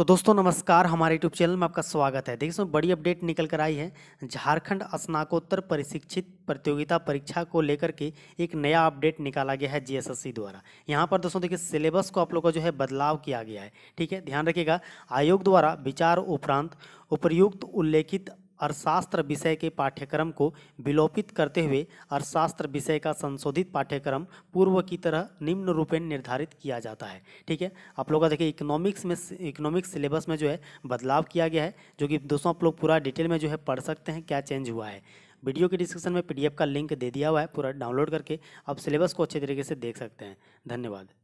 तो दोस्तों नमस्कार हमारे यूट्यूब चैनल में आपका स्वागत है देखिए इसमें बड़ी अपडेट निकल कर आई है झारखंड स्नाकोत्तर प्रशिक्षित प्रतियोगिता परीक्षा को लेकर के एक नया अपडेट निकाला गया है जीएसएससी द्वारा यहाँ पर दोस्तों देखिए सिलेबस को आप लोग का जो है बदलाव किया गया है ठीक है ध्यान रखिएगा आयोग द्वारा विचार उपरांत उपर्युक्त उल्लेखित अर्थशास्त्र विषय के पाठ्यक्रम को विलोपित करते हुए अर्थशास्त्र विषय का संशोधित पाठ्यक्रम पूर्व की तरह निम्न रूपेण निर्धारित किया जाता है ठीक है आप लोग का देखिए इकोनॉमिक्स में इकोनॉमिक्स सिलेबस में जो है बदलाव किया गया है जो कि दोस्तों आप लोग पूरा डिटेल में जो है पढ़ सकते हैं क्या चेंज हुआ है वीडियो के डिस्क्रिप्शन में पी का लिंक दे दिया हुआ है पूरा डाउनलोड करके आप सिलेबस को अच्छे तरीके से देख सकते हैं धन्यवाद